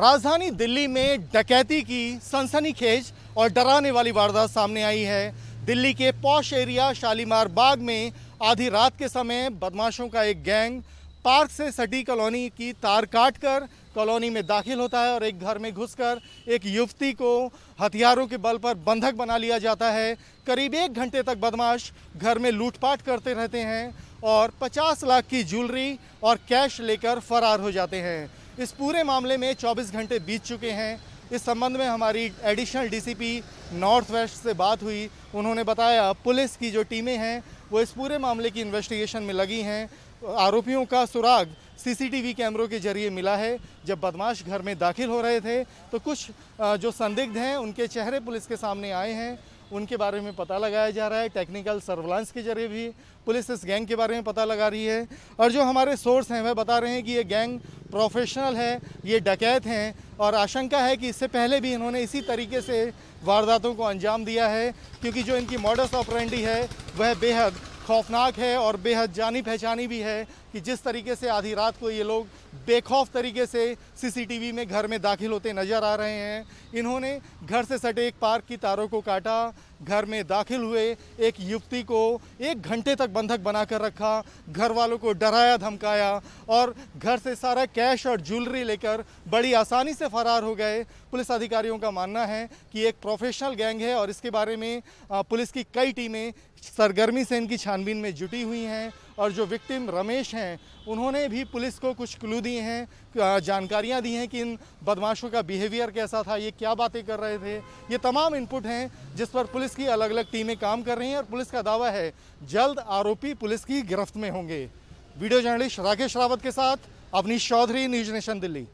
राजधानी दिल्ली में डकैती की सनसनीखेज और डराने वाली वारदात सामने आई है दिल्ली के पौश एरिया शालीमार बाग में आधी रात के समय बदमाशों का एक गैंग पार्क से सटी कॉलोनी की तार काट कर कॉलोनी में दाखिल होता है और एक घर में घुसकर एक युवती को हथियारों के बल पर बंधक बना लिया जाता है करीब एक घंटे तक बदमाश घर में लूटपाट करते रहते हैं और 50 लाख की ज्वेलरी और कैश लेकर फरार हो जाते हैं इस पूरे मामले में 24 घंटे बीत चुके हैं इस संबंध में हमारी एडिशनल डीसीपी नॉर्थ वेस्ट से बात हुई उन्होंने बताया पुलिस की जो टीमें हैं वो इस पूरे मामले की इन्वेस्टिगेशन में लगी हैं आरोपियों का सुराग सीसीटीवी कैमरों के जरिए मिला है जब बदमाश घर में दाखिल हो रहे थे तो कुछ जो संदिग्ध हैं उनके चेहरे पुलिस के सामने आए हैं उनके बारे में पता लगाया जा रहा है टेक्निकल सर्विलांस के जरिए भी पुलिस इस गैंग के बारे में पता लगा रही है और जो हमारे सोर्स हैं वह बता रहे हैं कि ये गैंग प्रोफेशनल है ये डकैत हैं और आशंका है कि इससे पहले भी इन्होंने इसी तरीके से वारदातों को अंजाम दिया है क्योंकि जो इनकी मॉडर्स ऑपरेंडी है वह बेहद खौफनाक है और बेहद जानी पहचानी भी है कि जिस तरीके से आधी रात को ये लोग बेखौफ तरीके से सीसीटीवी में घर में दाखिल होते नज़र आ रहे हैं इन्होंने घर से सटे एक पार्क की तारों को काटा घर में दाखिल हुए एक युवती को एक घंटे तक बंधक बनाकर रखा घर वालों को डराया धमकाया और घर से सारा कैश और ज्वेलरी लेकर बड़ी आसानी से फरार हो गए पुलिस अधिकारियों का मानना है कि एक प्रोफेशनल गैंग है और इसके बारे में पुलिस की कई टीमें सरगर्मी से इनकी छानबीन में जुटी हुई हैं और जो विक्टिम रमेश हैं उन्होंने भी पुलिस को कुछ क्लू दिए हैं जानकारियां दी हैं कि इन बदमाशों का बिहेवियर कैसा था ये क्या बातें कर रहे थे ये तमाम इनपुट हैं जिस पर पुलिस पुलिस की अलग अलग टीमें काम कर रही हैं और पुलिस का दावा है जल्द आरोपी पुलिस की गिरफ्त में होंगे वीडियो जर्नलिस्ट राकेश रावत के साथ अवनीश चौधरी न्यूज नेशन दिल्ली